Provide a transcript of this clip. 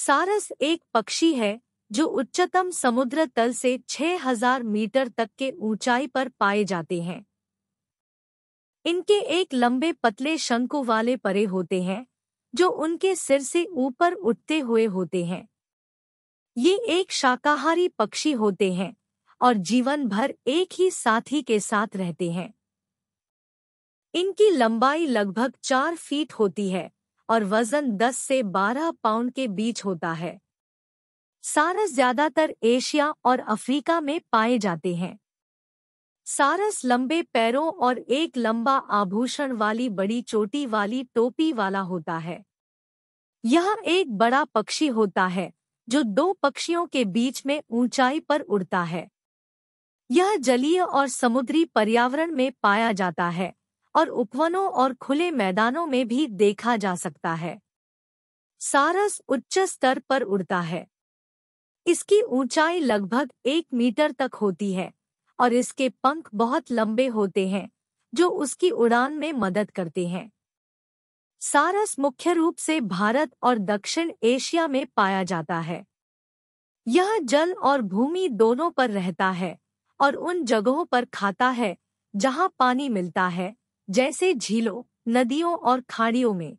सारस एक पक्षी है जो उच्चतम समुद्र तल से 6000 मीटर तक के ऊंचाई पर पाए जाते हैं इनके एक लंबे पतले शंकु वाले परे होते हैं जो उनके सिर से ऊपर उठते हुए होते हैं ये एक शाकाहारी पक्षी होते हैं और जीवन भर एक ही साथी के साथ रहते हैं इनकी लंबाई लगभग चार फीट होती है और वजन 10 से 12 पाउंड के बीच होता है सारस ज्यादातर एशिया और अफ्रीका में पाए जाते हैं सारस लंबे पैरों और एक लंबा आभूषण वाली बड़ी चोटी वाली टोपी वाला होता है यह एक बड़ा पक्षी होता है जो दो पक्षियों के बीच में ऊंचाई पर उड़ता है यह जलीय और समुद्री पर्यावरण में पाया जाता है और उपवनों और खुले मैदानों में भी देखा जा सकता है सारस उच्च स्तर पर उड़ता है इसकी ऊंचाई लगभग एक मीटर तक होती है और इसके पंख बहुत लंबे होते हैं जो उसकी उड़ान में मदद करते हैं सारस मुख्य रूप से भारत और दक्षिण एशिया में पाया जाता है यह जल और भूमि दोनों पर रहता है और उन जगहों पर खाता है जहां पानी मिलता है जैसे झीलों नदियों और खाड़ियों में